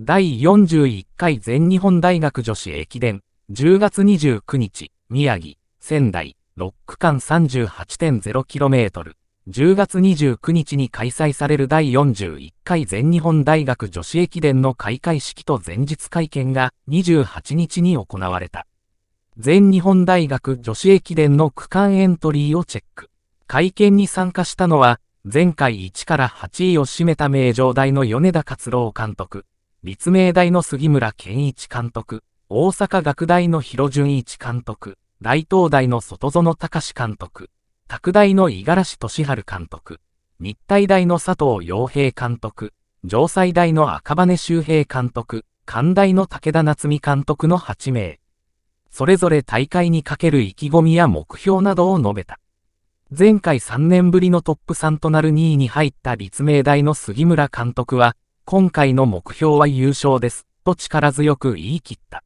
第41回全日本大学女子駅伝、10月29日、宮城、仙台、6区間 38.0km、10月29日に開催される第41回全日本大学女子駅伝の開会式と前日会見が28日に行われた。全日本大学女子駅伝の区間エントリーをチェック。会見に参加したのは、前回1から8位を占めた名城大の米田勝郎監督、立命大の杉村健一監督、大阪学大の広純一監督、大東大の外園隆監督、拓大の五十嵐俊治監督、日体大の佐藤洋平監督、城西大の赤羽周平監督、関大の武田夏美監督の8名。それぞれ大会にかける意気込みや目標などを述べた。前回3年ぶりのトップ3となる2位に入った立命大の杉村監督は、今回の目標は優勝です、と力強く言い切った。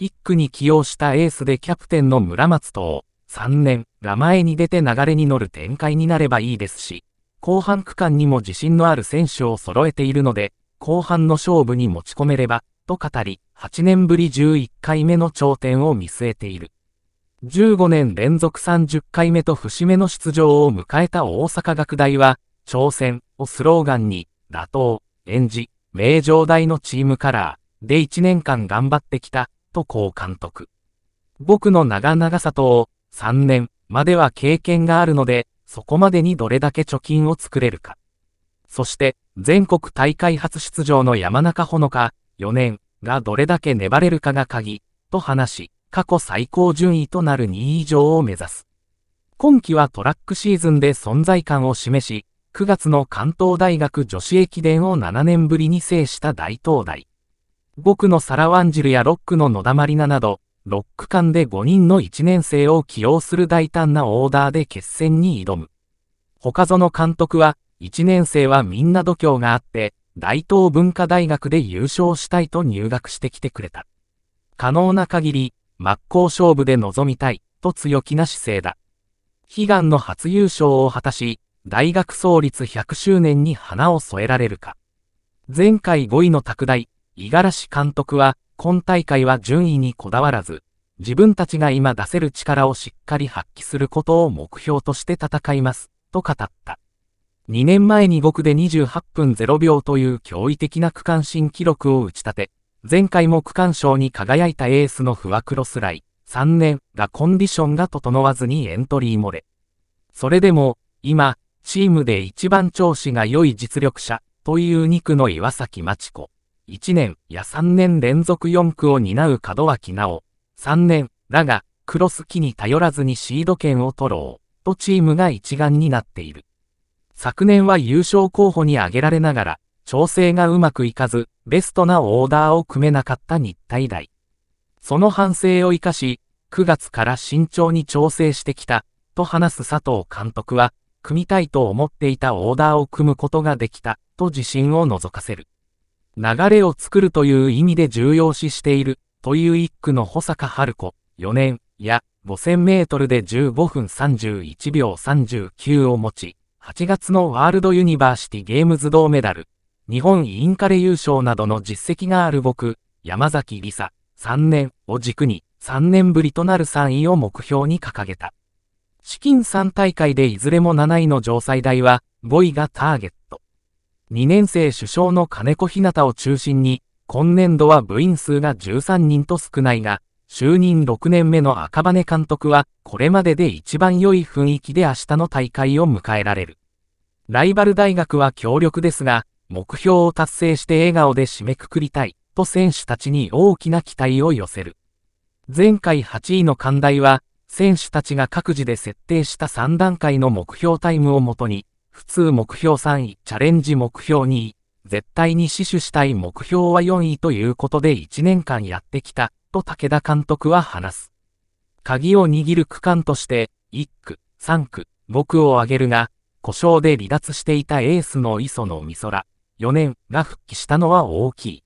1区に起用したエースでキャプテンの村松と、3年、が前に出て流れに乗る展開になればいいですし、後半区間にも自信のある選手を揃えているので、後半の勝負に持ち込めれば、と語り、8年ぶり11回目の頂点を見据えている。15年連続30回目と節目の出場を迎えた大阪学大は、挑戦をスローガンに、打倒、演じ、名城大のチームカラーで1年間頑張ってきた、と高監督。僕の長々里を3年までは経験があるので、そこまでにどれだけ貯金を作れるか。そして、全国大会初出場の山中ほのか、4年がどれだけ粘れるかが鍵、と話し、過去最高順位となる2位以上を目指す。今季はトラックシーズンで存在感を示し、9月の関東大学女子駅伝を7年ぶりに制した大東大。5区のサラ・ワンジルや6区の野田マリナなど、6区間で5人の1年生を起用する大胆なオーダーで決戦に挑む。他園監督は、1年生はみんな度胸があって、大東文化大学で優勝したいと入学してきてくれた。可能な限り、真っ向勝負で臨みたい、と強気な姿勢だ。悲願の初優勝を果たし、大学創立100周年に花を添えられるか。前回5位の拓大、五十嵐監督は、今大会は順位にこだわらず、自分たちが今出せる力をしっかり発揮することを目標として戦います、と語った。2年前に5区で28分0秒という驚異的な区間新記録を打ち立て、前回も区間賞に輝いたエースの不和クロスライ、3年がコンディションが整わずにエントリー漏れ。それでも、今、チームで一番調子が良い実力者という2区の岩崎町子。1年や3年連続4区を担う門脇直。3年、だが、クロス機に頼らずにシード権を取ろう、とチームが一丸になっている。昨年は優勝候補に挙げられながら、調整がうまくいかず、ベストなオーダーを組めなかった日体大。その反省を生かし、9月から慎重に調整してきた、と話す佐藤監督は、組みたいと思っていたオーダーを組むことができた、と自信を覗かせる。流れを作るという意味で重要視している、という一句の保坂春子、4年、や、5000メートルで15分31秒39を持ち、8月のワールドユニバーシティゲームズ銅メダル、日本インカレ優勝などの実績がある僕、山崎りさ、3年を軸に、3年ぶりとなる3位を目標に掲げた。資金3大会でいずれも7位の城西大は、5位がターゲット。2年生首相の金子日向を中心に、今年度は部員数が13人と少ないが、就任6年目の赤羽監督は、これまでで一番良い雰囲気で明日の大会を迎えられる。ライバル大学は強力ですが、目標を達成して笑顔で締めくくりたい、と選手たちに大きな期待を寄せる。前回8位の寛大は、選手たちが各自で設定した3段階の目標タイムをもとに、普通目標3位、チャレンジ目標2位、絶対に死守したい目標は4位ということで1年間やってきた、と武田監督は話す。鍵を握る区間として、1区、3区、5区を挙げるが、故障で離脱していたエースの磯野美空、4年が復帰したのは大きい。